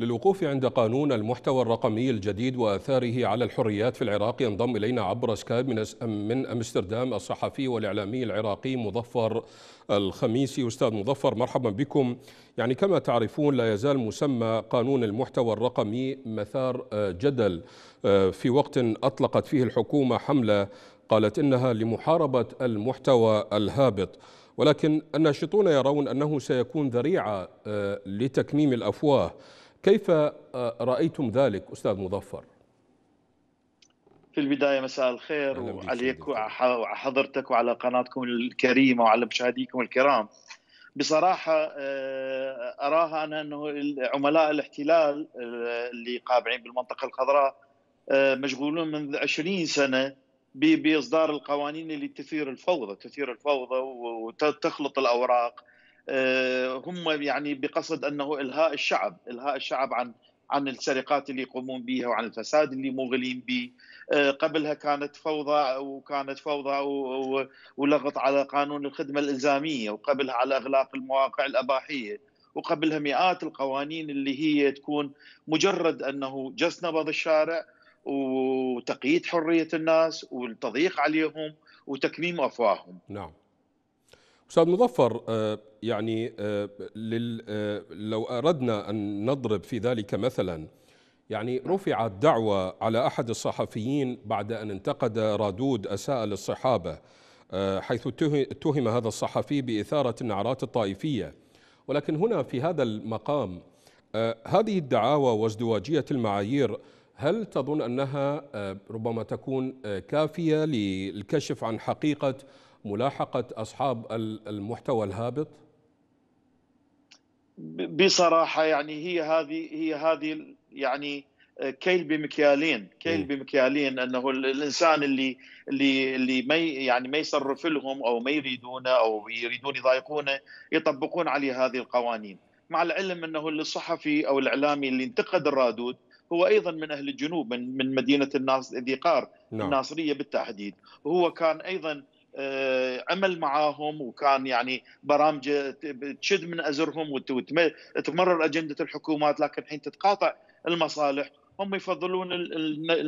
للوقوف عند قانون المحتوى الرقمي الجديد واثاره على الحريات في العراق ينضم الينا عبر سكايب من من امستردام الصحفي والاعلامي العراقي مظفر الخميسي استاذ مظفر مرحبا بكم يعني كما تعرفون لا يزال مسمى قانون المحتوى الرقمي مثار آه، جدل آه، في وقت اطلقت فيه الحكومه حمله قالت انها لمحاربه المحتوى الهابط ولكن الناشطون يرون انه سيكون ذريعه آه، لتكميم الافواه كيف آه، رأيتم ذلك أستاذ مظفر؟ في البداية مساء الخير وعليك وحضرتك وعلى قناتكم الكريمة وعلى مشاهديكم الكرام بصراحة آه، أراها أنا أنه عملاء الاحتلال آه، اللي قابعين بالمنطقة الخضراء مشغولون منذ 20 سنة بإصدار القوانين اللي تثير الفوضى تثير الفوضى وتخلط الأوراق آه، هم يعني بقصد انه الهاء الشعب، الهاء الشعب عن عن السرقات اللي يقومون بها وعن الفساد اللي مغلين به آه، قبلها كانت فوضى وكانت فوضى ولغط على قانون الخدمة الإلزامية وقبلها على إغلاق المواقع الأباحية وقبلها مئات القوانين اللي هي تكون مجرد أنه جس نبض الشارع وتقييد حرية الناس والتضييق عليهم وتكميم أفواههم نعم. استاذ مظفر آه، يعني آه، آه، لو اردنا ان نضرب في ذلك مثلا يعني رفعت دعوى على احد الصحفيين بعد ان انتقد رادود اساء للصحابه حيث اتهم هذا الصحفي باثاره النعرات الطائفيه ولكن هنا في هذا المقام هذه الدعاوى وازدواجيه المعايير هل تظن انها ربما تكون كافيه للكشف عن حقيقه ملاحقة أصحاب المحتوى الهابط؟ بصراحة يعني هي هذه هي هذه يعني آه، كيل بمكيالين كيل بمكيالين انه الانسان اللي اللي اللي ما يعني ما يصرف لهم او ما يريدونه او يريدون يضايقونه يطبقون عليه هذه القوانين مع العلم انه الصحفي او الاعلامي اللي انتقد الرادود هو ايضا من اهل الجنوب من من مدينه الناص ذي قار نعم. الناصريه بالتحديد وهو كان ايضا آه، عمل معاهم وكان يعني برامج تشد من ازرهم وتمرر اجنده الحكومات لكن الحين تتقاطع المصالح هم يفضلون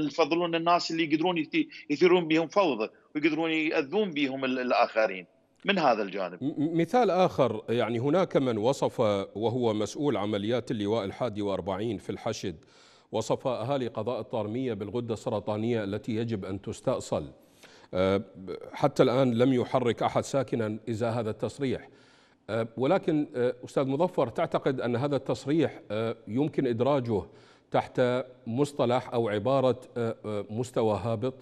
يفضلون الناس اللي يقدرون يثيرون بهم فوضى ويقدرون ياذون بهم الاخرين من هذا الجانب مثال آخر يعني هناك من وصف وهو مسؤول عمليات اللواء الحادي واربعين في الحشد وصف أهالي قضاء الطارمية بالغدة السرطانية التي يجب أن تستأصل أه، حتى الآن لم يحرك أحد ساكنا إزاء هذا التصريح أه، ولكن أه، أستاذ مظفر تعتقد أن هذا التصريح يمكن إدراجه تحت مصطلح أو عبارة مستوى هابط؟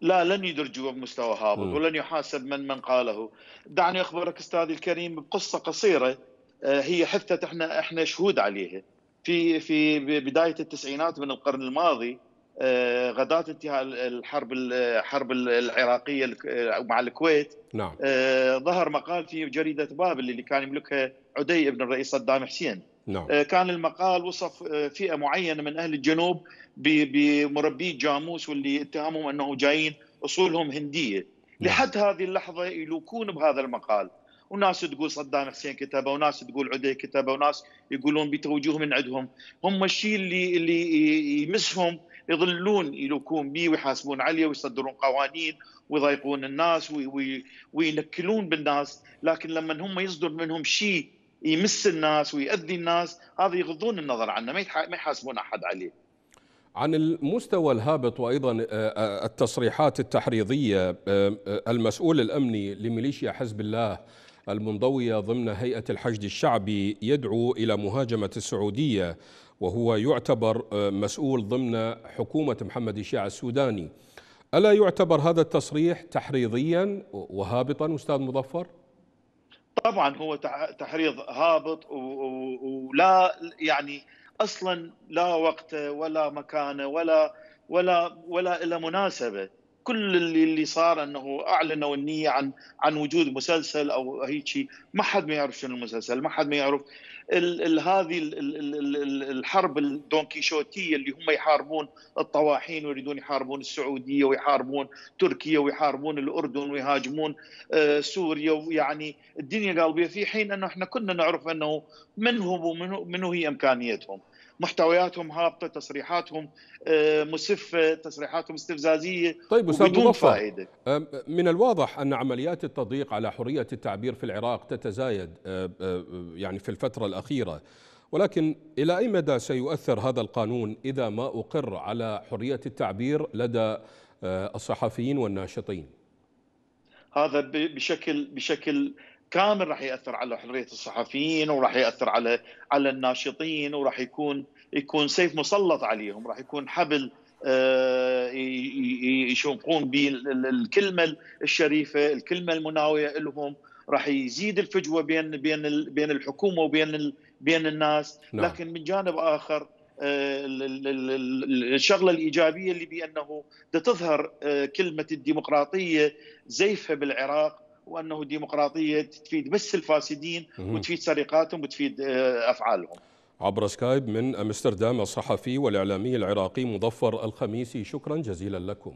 لا لن يدرجوا بمستوى هابط ولن يحاسب من من قاله دعني اخبرك استاذي الكريم بقصه قصيره هي حثت احنا احنا شهود عليها في في بدايه التسعينات من القرن الماضي آه، غداه انتهاء الحرب الحرب العراقيه مع الكويت نعم. آه، ظهر مقال في جريده بابل اللي كان يملكها عدي ابن الرئيس صدام حسين نعم. آه، كان المقال وصف فئه معينه من اهل الجنوب بمربي جاموس واللي اتهمهم انه جايين اصولهم هنديه نعم. لحد هذه اللحظه يلوكون بهذا المقال وناس تقول صدام حسين كتبه وناس تقول عدي كتبه وناس يقولون بتوجيه من عندهم هم الشيء اللي اللي يمسهم يظلون يلوكون بيه ويحاسبون عليه ويصدرون قوانين ويضايقون الناس وينكلون بالناس لكن لما هم يصدر منهم شيء يمس الناس ويؤذي الناس هذا يغضون النظر عنه ما يحاسبون احد عليه عن المستوى الهابط وايضا آه، آه، التصريحات التحريضيه آه، المسؤول الامني لميليشيا حزب الله المنضوية ضمن هيئة الحشد الشعبي يدعو إلى مهاجمة السعودية وهو يعتبر آه، مسؤول ضمن حكومة محمد الشيع السوداني ألا يعتبر هذا التصريح تحريضيا وهابطا أستاذ مظفر؟ طبعا هو تحريض هابط ولا يعني اصلا لا وقته ولا مكانه ولا ولا ولا الا مناسبه كل اللي اللي صار انه اعلنوا النيه عن عن وجود مسلسل او هيك ما حد ما يعرف شنو المسلسل ما حد ما يعرف ال ال هذه ال الحرب الدونكيشوتيه اللي هم يحاربون الطواحين ويريدون يحاربون السعوديه ويحاربون تركيا ويحاربون الاردن ويهاجمون آه سوريا ويعني الدنيا قلبيه في حين انه احنا كنا نعرف انه من هم ومن هي امكانيتهم محتوياتهم هابطه تصريحاتهم آه، مسفه تصريحاتهم استفزازيه طيب وبدون فائده آه، من الواضح ان عمليات التضييق على حريه التعبير في العراق تتزايد آه، يعني في الفتره الاخيره ولكن الى اي مدى سيؤثر هذا القانون اذا ما اقر على حريه التعبير لدى الصحفيين والناشطين هذا بشكل بشكل كامل راح ياثر على حريه الصحفيين وراح ياثر على على الناشطين وراح يكون يكون سيف مسلط عليهم راح يكون حبل آه، يشوقون به الكلمه الشريفه الكلمه المناويه لهم راح يزيد الفجوه بين بين بين الحكومه وبين بين الناس نعم. لكن من جانب اخر آه، الشغله الايجابيه اللي بانه تظهر آه، كلمه الديمقراطيه زيفها بالعراق وانه الديمقراطيه تفيد بس الفاسدين وتفيد سرقاتهم وتفيد آه، افعالهم. عبر سكايب من امستردام الصحفي والاعلامي العراقي مظفر الخميسي شكرا جزيلا لكم.